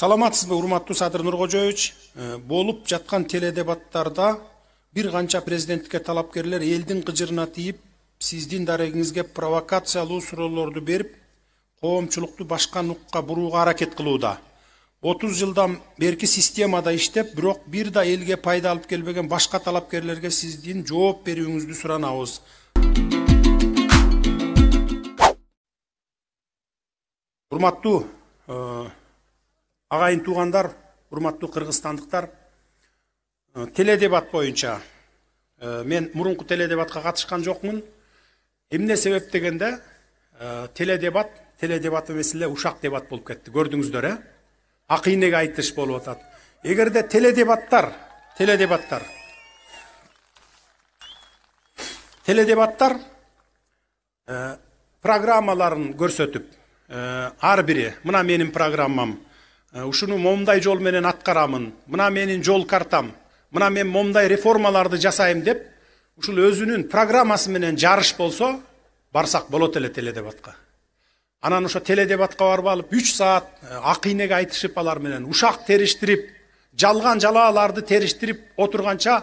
саламатсызбы урматтуу садыр нуркожоевич э, Болып жатқан теледебаттарда бір канча президенттикке талапкерлер елдің қыжырына тиіп, сіздің дарегіңізге провокациялуу суроолорду беріп коомчулукту башка нукка бурууга аракет кылууда 30 жылдан беркі системада іштеп бирок бир да элге пайда алып келбеген башка талапкерлерге сиздин жооп берүүңүздү суранабыз урматтуу э, ағайын туғандар құрметті қырғызстандықтар теледебат бойынша мен мұрынғы теледебатқа қатысқан жоқмын, эмне себеп дегенде теледебат теледебат емес эле ушак дебат болып кетти көрдүңүздөр э ә? акийнеге айтыш болуп атат эгерде теледебаттар теледебаттар теледебаттар программаларын көрсөтүп ар бири мына менин программам Э, ушуну момундай жол менен аткарамын мына менин жол картам мына мен момундай реформаларды жасайм деп ушул өзүнүн программасы менен жарыш болсо барсак болот эле теледебатка анан ошо теледебатка барып алып үч саат э, акийнеге айтышып алар менен ушак териштирип жалган жалааларды териштирип отурганча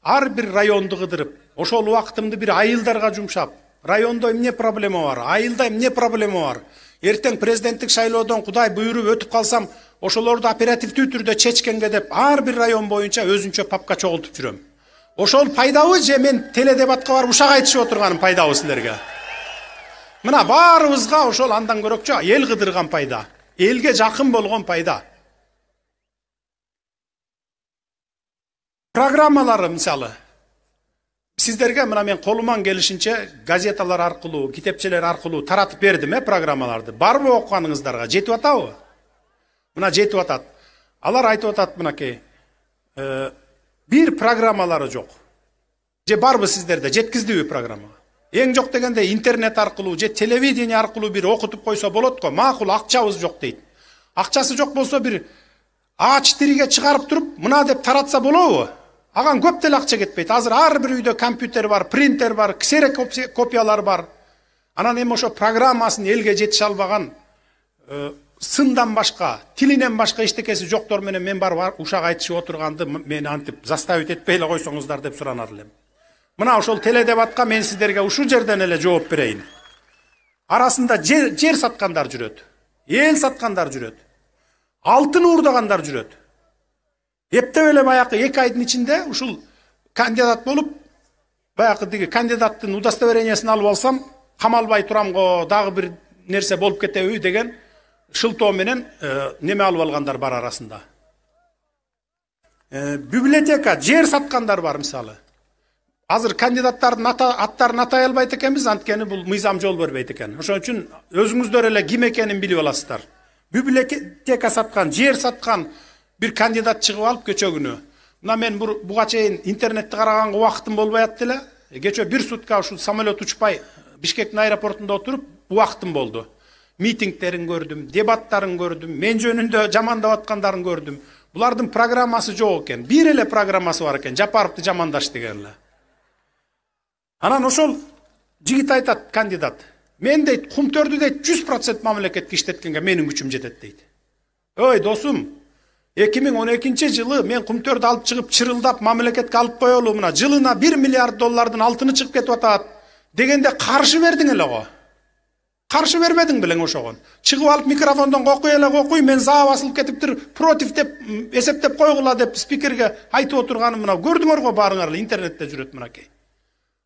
ар бир районду кыдырып ошол убактымды бир айылдарга жумшап райондо эмне проблема бар айылда эмне проблема бар эртең президенттик шайлоодон кудай буйруп өтүп калсам ошолорду оперативдүү түрдө деп, ар бир район боюнча өзүнчө папка чогултуп жүрөм ошол пайдабы же мен теледебатка барып ушак айтышып отурганым пайдабы силерге мына баарыбызга ошол андан көрөкчө эл кыдырган пайда элге жакын болгон пайда программалары мисалы сиздерге мына мен колуман келишинче газеталар аркылуу китепчелер аркылуу таратып бердим э программаларды барбы окуганыңыздарга жетип атабы мына жетип атат алар айтып атат мынакей ә, «Э, программалары жоқ же барбы сиздерде жеткіздіби программа эң жоқ дегенде интернет аркылуу же телевидение аркылуу бир окутуп койсо болот го макул акчабыз жок дейт акчасы жок болсо бир ач тириге чыгарып туруп мына деп таратса болобу аған көп деле акча кетпейт азыр ар бир үйдө компьютер бар принтер бар копиялар бар анан эми ошо программасын элге жетише албаган э, сындан башка тилинен башка эчтекеси жоктор менен мен барып ушак айтышып отурганды мени антип заставить этпей эле койсоңуздар деп суранар элем мына ошол теледебатка мен сиздерге ушул жерден эле жооп берейин арасында жер, жер саткандар жүрөт эл саткандар жүрөт алтын уурдагандар жүрөт эптеп эле баягы эки айдын ичинде ушул кандидат болуп баягы тиги кандидаттын удостоверениясын алып алсам камалбай турам го дагы бир нерсе болуп кетеби деген шылтоо менен э, неме алып алгандар бар арасында э, библиотека жер саткандар бар мисалы азыр кандидаттардын аттарын атай албайт экенбиз анткени бул мыйзам жол бербейт экен ошон үчүн өзүңүздөр эле ким экенин билип аласыздар библиотека саткан жер саткан бир кандидат чыгып алып кечээ күнү мына мен буга чейин интернетти караганга убакытым болбой атты эле кечээ бир сутка ушул самолет учпай бишкектин аэропортунда отуруп убактым болду mitinglerin gördüm, debatların gördüm, menci önünde jamanda atkanların gördüm. Bulardın programması жоқ ekan, bir ele programması var ekan, Japarovdu jamandaş degenler. Anan ошол жигит айтат кандидат. Мен дейт, кумтөрдү дейт 100% мамлекетке иштеткенге менин күчүм жетет дейт. Ой, досум, 2012 жылы мен кумтөрдү алып чыгып чырылдап мамлекетке алып коелу мына жылына 1 миллиард доллардын алтыны чыгып кетип атат дегенде каршы бердиң эле го. каршы бермедің белең ошого чыгып алып микрофондон кокуй эле кокуй мен за басылып кетиптир против деп эсептеп койгула деп спикерге айтып отурганын мына көрдүңөр го баарыңар эле интернетте жүрөт мынакей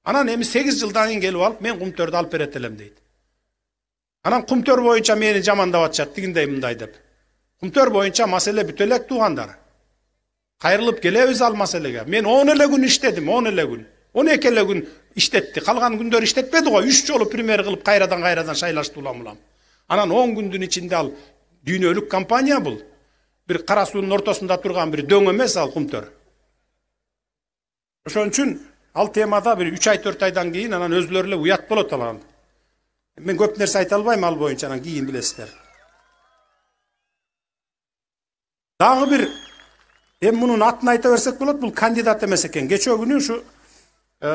анан эми сегиз жылдан кийин келип алып мен кумтөрдү алып берет элем дейт анан кумтөр боюнча мени жамандап атышат тигиндей мындай деп кумтөр боюнча маселе бүтө элек туугандар кайрылып келебиз ал маселеге мен он эле күн иштедим он эле күн он эки эле күн işletti. Kalgan günler işletmedi o. Üç yolu primer kılıp kayradan kayradan şaylaştı ulam ulam. Anan on gündün içinde al. Düğünölük kampanya bul. Bir Karasu'nun ortasında turgan bir döng emes al kumtör. Oşon üçün al temada bir üç ay dört aydan giyin. anan özlerle uyat bolot alan. Ben göpner nerse albayım al boyunca anan giyin bilesizler. Daha bir hem bunun atını ayta versek bolot bul kandidat emes eken. Geço günü şu e,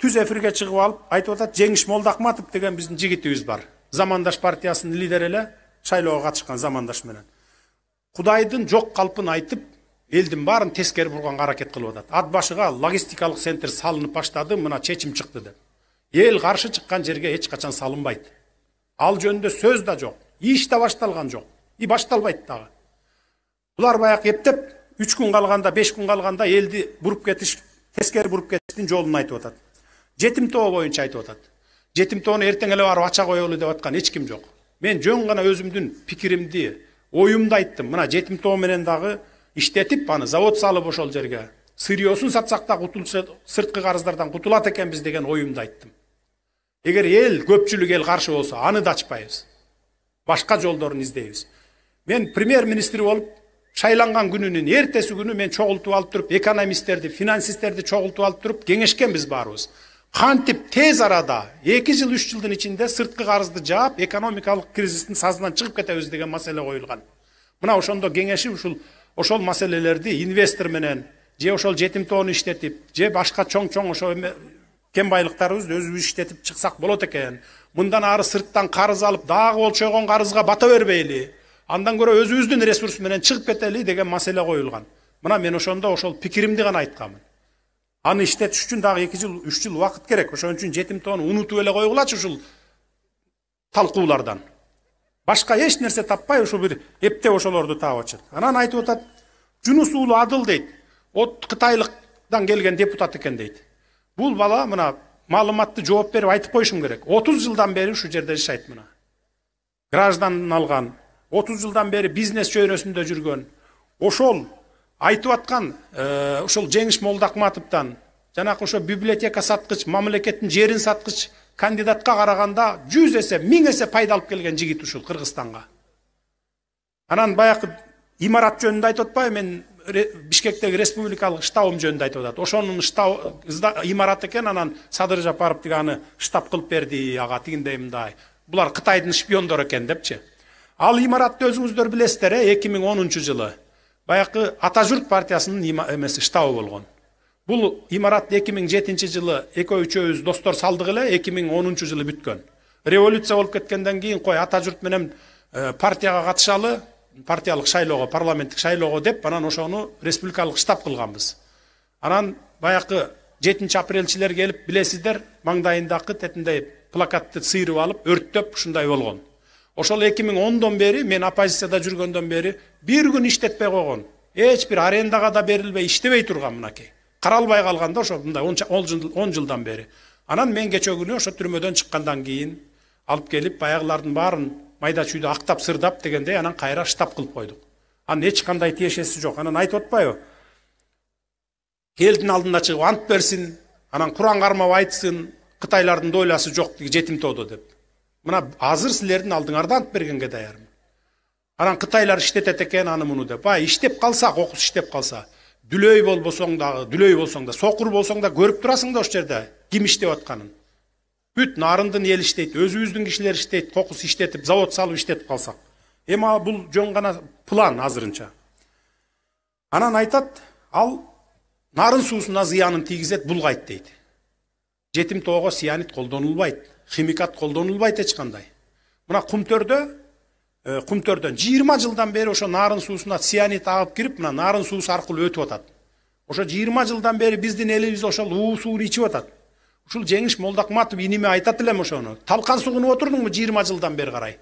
түз эфирге чыгып алып айтып атат жеңиш молдоакматов деген биздин жигитибиз бар замандаш партиясынын лидери эле шайлоого катышкан замандаш менен кудайдын жок калпын айтып элдин баарын тескери бурганга аракет кылып атат ат башыга логистикалык центр салынып баштады мына чечим чыкты деп эл каршы чыккан жерге эч качан салынбайт ал жөнүндө сөз да жок иш да башталган жок и башталбайт дагы булар баягы эптеп үч күн калганда беш күн калганда элди буруп кетиш тескери буруп кетиштин жолун айтып атат жетимтоо боюнча айтып атат жетимтоону эртең эле барып ача коелу деп аткан эч ким жок мен жөн гана өзүмдүн пикиримди оюмду айттым мына жетимтоо менен дагы иштетип аны завод салып ошол жерге сырьесун сатсак да сырткы карыздардан кутулат экенбиз деген оюмду айттым эгер эл көпчүлүк эл каршы болсо аны да ачпайбыз башка жолдорун издейбиз мен премьер министр болуп шайланган күнүнүн эртеси күнү мен чогултуп алып туруп экономисттерди финансисттерди чогултуп алып туруп кеңешкенбиз баарыбыз кантип тез арада эки жыл үч жылдын ичинде сырткы карызды жаап экономикалык кризистин сазынан чыгып кетебиз деген маселе коюлган мына ошондо кеңешип ушул ошол маселелерди инвестор менен же ошол жетим тоону иштетип же башка чоң чоң ошо кен байлыктарыбызды өзүбүз иштетип чыксак болот экен мындан ары сырттан карыз алып дагы болчойгон карызга бата бербейли андан көрө өзүбүздүн ресурс менен чыгып кетели деген маселе коюлган мына мен ошондо ошол пикиримди гана айтканмын Аны иштетиш үчүн дагы 2 жыл, 3 жыл убакыт керек. Ошон үчүн жетимтоону унутуп эле койгулачы ушул талкуулардан. Башка эч нерсе таппай ушул бир эптеп ошолорду таап атышат. Анан айтып атат, Жунус уулу Адыл дейт. От Кытайлыктан келген депутат экен дейт. Бул бала мына маалыматты жооп берип айтып коюшум керек. 30 жылдан бери ушу жерде жашайт мына. Гражданын алган, 30 жылдан бери бизнес чөйрөсүндө жүргөн. Ошол айтып атқан э, ошол жеңіш молдакматовтан жанагы ошо библиотека саткыч мамлекеттин жерин саткыч кандидатка караганда жүз эсе миң эсе пайда алып келген жигит ушул кыргызстанга анан баягы имарат жөнүндө айтып атпайбы мен бишкектеги республикалык штабым жөнүндө айтып атат ошонун штаб имарат экен анан садыр жапаров тиги аны штаб кылып берди ага тигиндей мындай булар кытайдын шпиондору экен депчи ал имаратты өзүңүздөр билесиздер э эки миң онунчу жылы баяғы атажұрт партиясының эмеси штабы болгон бул имаратты 2007 миң жылы экөө үчөөбүз достор салдык эле эки жылы бүткөн революция болуп кеткенден кийин кой атажурт менен э, партияга катышалы партиялык шайлоого парламенттик шайлоого деп анан ошону республикалық штаб кылганбыз анан баякы жетинчи апрелчилер келип билесиздер маңдайындагы тетиндей плакатты сыйрып алып өрттөп ушундай болгон ошол эки миң ондон бери мен оппозицияда жүргөндөн бери бир күн иштетпей койгон эч бир арендага да берилбей иштебей турган мынакей каралбай калган да ошо мындай он жылдан бери анан мен кечээ күнү ошо түрмөдөн чыккандан кийин алып келип баягылардын баарын майда чүйдө актап сырдап дегендей анан кайра штаб кылып койдук анын эч кандай тиешеси жок анан айтып атпайбы элдин алдына чыгып ант берсин анан куран кармап айтсын кытайлардын долясы жок жетим тоодо деп мына азыр силердин алдыңарда ант бергенге даярмын анан кытайлар иштетет экен аны муну деп а иштеп калса кокус иштеп калса дүлөй болбосоң дагы дүлөй болсоң да сокур болсоң да көрүп турасың да ошол жерде ким иштеп атканын бүт нарындын эли иштейт өзүбүздүн кишилер иштейт кокус иштетип завод салып иштетип калсак эми бул жөн гана план азырынча анан айтат ал нарын суусуна зыянын тийгизет булгайт дейт жетим тоого сианит колдонулбайт химикат колдонулбайт эч кандай мына кумтөрдө кумтөрдөн э, жыйырма жылдан бери ошо нарын суусуна цианид агып кирип мына нарын суусу аркылуу өтүп атат ошо жыйырма жылдан бери биздин элибиз ошол уу сууну ичип атат ушул жеңиш молдокматов иниме айтат элем ошону талкан сугунуп отурдуңбу жыйырма жылдан бери карай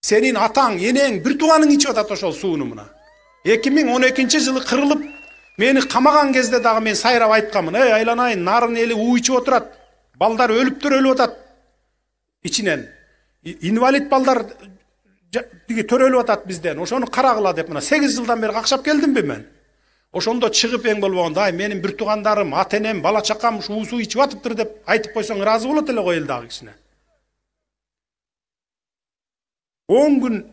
сенин атаң энең бир тууганың ичип атат ошол сууну мына эки миң он экинчи жылы кырылып мени камаган кезде дагы мен сайрап айтканмын эй айланайын нарын эли уу ичип отурат балдар өлүп төрөлүп атат ичинен инвалид балдар тиги төрөлүп атат бизден ошону карагыла деп мына сегиз жылдан бери какшап келдимби мен ошондо чыгып эң болбогондо ай менин бир туугандарым ата энем бала чакам уусу ичип атыптыр деп айтып койсоң ыраазы болот эле го эл дагы кичине он күн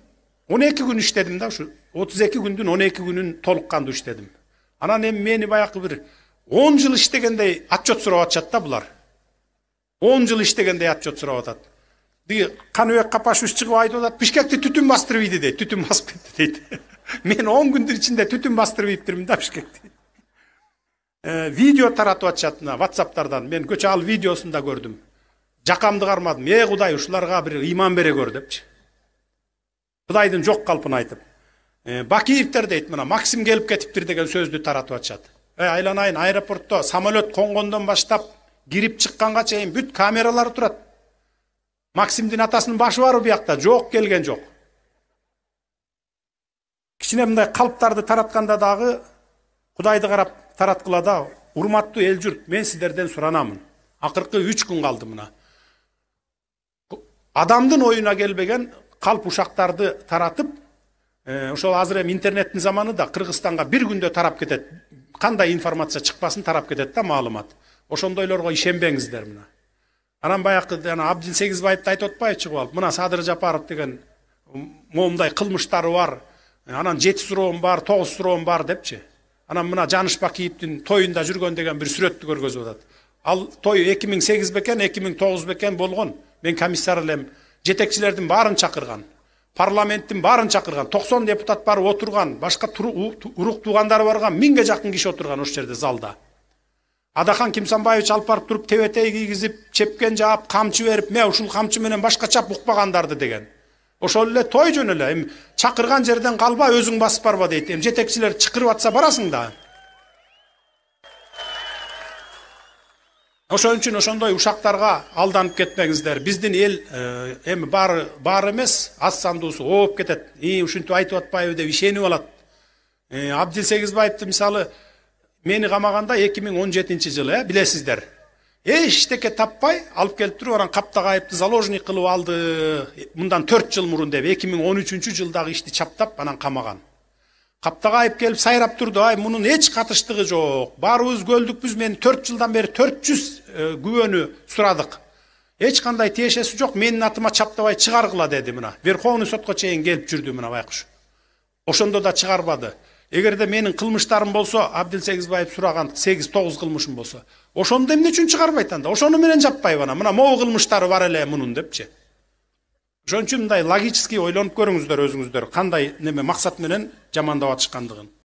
он эки күн иштедим да ушу отуз эки күндүн он эки күнүн толук кандуу иштедим анан эми мени баягы бир он жыл иштегендей отчет сурап атышат да булар он жыл иштегендей отчет сурап атат тиги каныбек капашевич чыгып айтып атат бишкекти түтүн бастырып ийди дейт түтүн басып кетти дейт мен он күндүн ичинде түтүн бастырып ийиптирмин да бишкекти видео таратып атышат мына ватсаптардан мен көчө ал видеосун да көрдүм жакамды кармадым э кудай ушуларга бир ыйман бере көр депчи кудайдын жок калпын айтып бакиевтер дейді мына максим келіп кетиптир деген сөзді таратып атышат эй айланайын аэропортто самолет конгондон баштап кирип чыкканга чейин бүт камералар турат максимдин атасынын башы барбы биякта жок келген жок кичине мындай калптарды таратканда дагы кудайды карап тараткыла да урматтуу эл журт мен сиздерден суранамын акыркы үч күн калды мына адамдын оюна келбеген калп ушактарды таратып Э, ошол азыр эми интернеттин заманы да кыргызстанга бир күндө тарап кетет кандай информация чыкпасын тарап кетет да маалымат ошондойлорго ишенбеңиздер мына анан баягы жана абдин сегизбаевди айтып атпайбы чыгып алып мына садыр жапаров деген моундай кылмыштары бар анан жети суроом бар тогуз суроом бар депчи анан мына жаныш бакиевдин тоюнда жүргөн деген бир сүрөттү көргөзүп атат ал той эки миң сегиз бекен эки миң тогуз бекен болгон мен комиссар элем жетекчилердин баарын чакырган парламенттин баарын чакырган токсон депутат бар отурган башка урук туугандары барган миңге жакын киши отурган ошол жерде залда адахан кимсанбаевич алып барып туруп тебетей кийгизип чепкен жаап камчы берип мен ушул камчы менен башка чап укпагандарды деген ошол эле той жөн эле эми чакырган жерден калба өзүң басып барба дейт эми жетекчилер чакырып атса барасың да ошон үчүн ошондой ушактарга алданып кетпеңиздер биздин эл э, эми баары бар эмес аз сандуусу ооп кетет и ушинтип айтып атпайбы деп ишенип алат э, абдил сегизбаевди мисалы мени камаганда эки миң он жетинчи жылы э билесиздер эчтеке таппай алып келип туруп анан каптагаевди заложник кылып алды э, мындан төрт жыл мурун деп эки миң он үчүнчү жылдагы ишти чаптап анан камаган каптагайып келип сайрап турду ай мунун эч катыштыгы жок баарыбыз көлдүкпүз мен төрт жылдан бери төрт жүз күбөнү сурадык эч кандай тиешеси жок менин атыма чаптабай чыгаргыла деди мына верховный сотко чейин келип жүрдү мына байкуш ошондо да чыгарбады эгерде менин кылмыштарым болсо абдил сегизбаев сураган сегиз тогуз кылмышым болсо ошондо эмне үчүн чыгарбайт анда ошону менен жаппайбы анан мына могу кылмыштары бар эле мунун депчи ошон үчүн мындай логический ойлонуп көрүңүздөр өзүңүздөр кандай неме максат менен жамандап атышкандыгын